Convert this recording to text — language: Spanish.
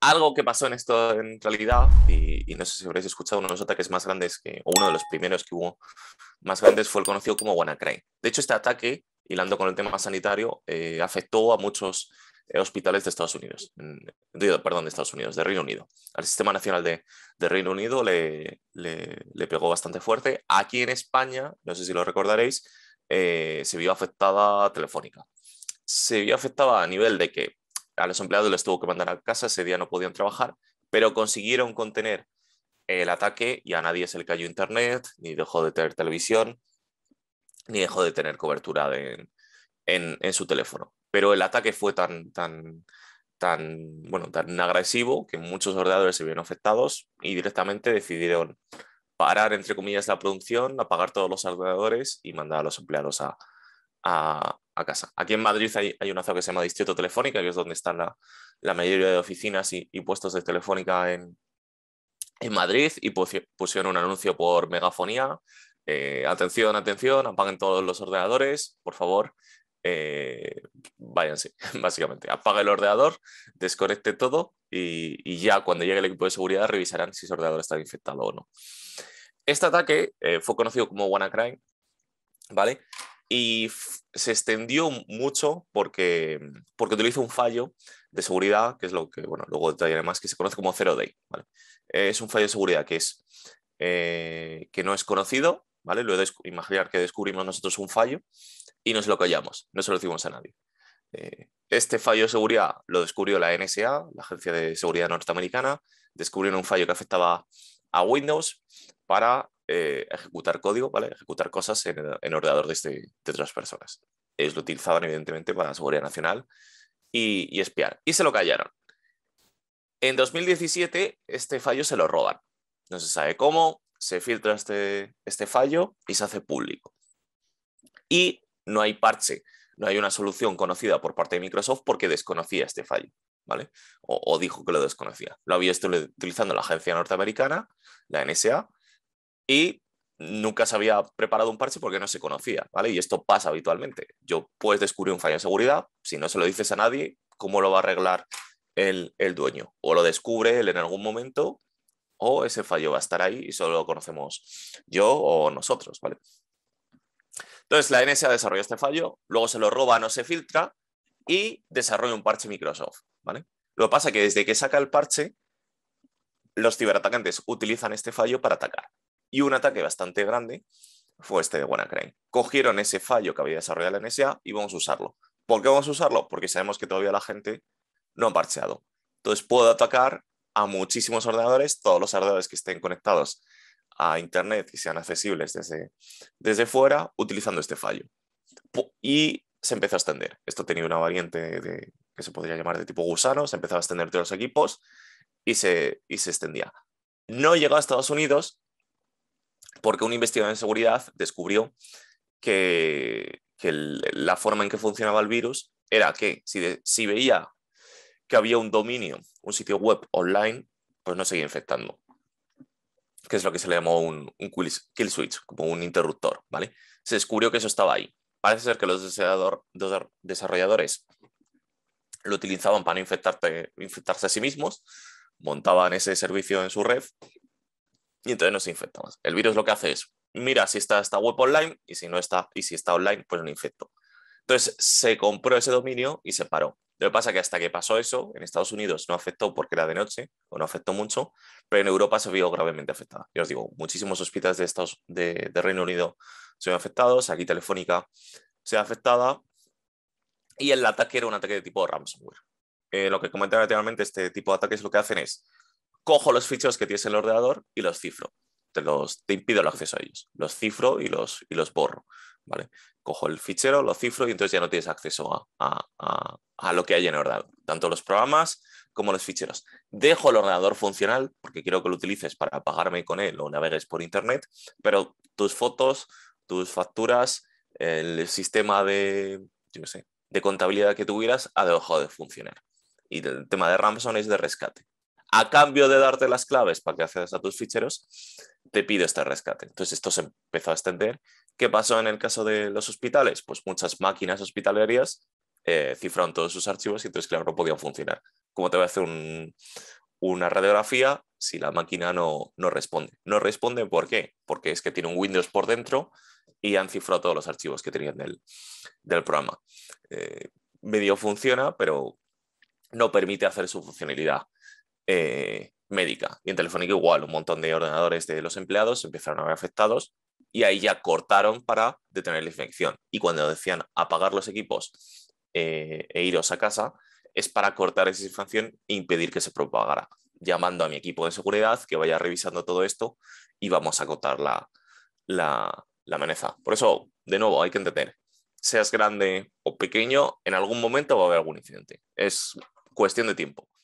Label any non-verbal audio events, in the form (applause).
algo que pasó en esto en realidad, y, no sé si habréis escuchado, uno de los ataques más grandes, que, o uno de los primeros que hubo más grandes, fue el conocido como WannaCry. De hecho, este ataque, hilando con el tema sanitario, eh, afectó a muchos eh, hospitales de Estados Unidos, perdón, de Estados Unidos, de Reino Unido. Al Sistema Nacional de, Reino Unido le, le, pegó bastante fuerte. Aquí en España, no sé si lo recordaréis, eh, se vio afectada Telefónica. Se vio afectada a nivel de que a los empleados les tuvo que mandar a casa, ese día no podían trabajar, pero consiguieron contener el ataque y a nadie se le cayó internet, ni dejó de tener televisión, ni dejó de tener cobertura en, su teléfono. Pero el ataque fue tan, tan, tan, bueno, tan agresivo que muchos ordenadores se vieron afectados y directamente decidieron parar, entre comillas, la producción, apagar todos los ordenadores y mandar a los empleados a, a, casa. Aquí en Madrid hay, hay, una zona que se llama Distrito Telefónica, que es donde están la, mayoría de oficinas y, puestos de Telefónica en, Madrid y pusieron un anuncio por megafonía. Eh, atención, atención, apaguen todos los ordenadores, por favor. Eh, váyanse, (laughs) básicamente. Apaga el ordenador, desconecte todo y, ya cuando llegue el equipo de seguridad revisarán si su ordenador está infectado o no. Este ataque eh, fue conocido como WannaCry, ¿vale? y se extendió mucho porque, porque utiliza un fallo de seguridad, que es lo que, bueno, luego detallaré más, que se conoce como Zero Day. Eh, es un fallo de seguridad que, es, eh, que no es conocido, ¿vale? Lo imaginar que descubrimos nosotros un fallo y nos lo callamos, no se lo decimos a nadie. Eh, este fallo de seguridad lo descubrió la NSA, la Agencia de Seguridad Norteamericana, descubrieron un fallo que afectaba a Windows para eh, ejecutar código, Ejecutar cosas en, en ordenador de, este, de, otras personas. Es lo utilizaban, evidentemente, para la seguridad nacional y, espiar. Y se lo callaron. En 2017, este fallo se lo roban. No se sabe cómo, se filtra este, este, fallo y se hace público. Y no hay parche, no hay una solución conocida por parte de Microsoft porque desconocía este fallo, ¿vale? O, dijo que lo desconocía. Lo había estado utilizando la agencia norteamericana, la NSA, y nunca se había preparado un parche porque no se conocía, ¿vale? Y esto pasa habitualmente. Yo puedes descubrir un fallo de seguridad, si no se lo dices a nadie, ¿cómo lo va a arreglar el, el dueño? O lo descubre él en algún momento, o ese fallo va a estar ahí y solo lo conocemos yo o nosotros, ¿vale? Entonces la NSA desarrolla este fallo, luego se lo roba, no se filtra y desarrolla un parche Microsoft, ¿vale? Lo que pasa es que desde que saca el parche, los ciberatacantes utilizan este fallo para atacar. Y un ataque bastante grande fue este de WannaCry. Cogieron ese fallo que había desarrollado la NSA y vamos a usarlo. ¿Por qué vamos a usarlo? Porque sabemos que todavía la gente no ha parcheado. Entonces puedo atacar a muchísimos ordenadores, todos los ordenadores que estén conectados a Internet, y sean accesibles desde, desde fuera, utilizando este fallo. Y se empezó a extender. Esto tenía una variante que se podría llamar de tipo gusano, se empezaba a extender todos los equipos y se, y se extendía. No llegó a Estados Unidos, porque un investigador en seguridad descubrió que, la forma en que funcionaba el virus era que si, veía que había un dominio, un sitio web online, pues no seguía infectando, que es lo que se le llamó un, kill switch, como un interruptor, ¿vale? Se descubrió que eso estaba ahí. Parece ser que los desarrolladores lo utilizaban para no infectarse a sí mismos, montaban ese servicio en su red y entonces no nos infectamos. El virus lo que hace es, mira si está esta web online y si no está, y si está online, pues no infecto. Entonces se compró ese dominio y se paró. Lo que pasa es que hasta que pasó eso, en Estados Unidos no afectó porque era de noche, o no afectó mucho, pero en Europa se vio gravemente afectada. Yo os digo, muchísimos hospitales de, Estados, de, Reino Unido se ven afectados, aquí Telefónica se ve afectada, y el ataque era un ataque de tipo ransomware. Eh, lo que comentaba anteriormente, este tipo de ataques lo que hacen es cojo los ficheros que tienes en el ordenador y los cifro. Te, los, te impido el acceso a ellos. Los cifro y los, y los borro. ¿vale? Cojo el fichero, lo cifro y entonces ya no tienes acceso a, a, a, lo que hay en el ordenador. Tanto los programas como los ficheros. Dejo el ordenador funcional porque quiero que lo utilices para pagarme con él o navegues por internet, pero tus fotos, tus facturas, el sistema de, de contabilidad que tuvieras ha dejado de funcionar. Y el tema de Ramson es de rescate a cambio de darte las claves para que accedas a tus ficheros, te pido este rescate. Entonces esto se empezó a extender. ¿Qué pasó en el caso de los hospitales? Pues muchas máquinas hospitalarias eh, cifraron todos sus archivos y entonces, claro, no podían funcionar. ¿Cómo te va a hacer una radiografía si la máquina no, responde? No responde, ¿por qué? Porque es que tiene un Windows por dentro y han cifrado todos los archivos que tenían del, programa. Eh, medio funciona, pero no permite hacer su funcionalidad. Eh, médica. Y en Telefónica igual, un montón de ordenadores de los empleados empezaron a ver afectados y ahí ya cortaron para detener la infección. Y cuando decían apagar los equipos eh, e iros a casa, es para cortar esa infección e impedir que se propagara, llamando a mi equipo de seguridad que vaya revisando todo esto y vamos a cortar la, la amenaza. Por eso, de nuevo, hay que entender, seas grande o pequeño, en algún momento va a haber algún incidente. Es cuestión de tiempo.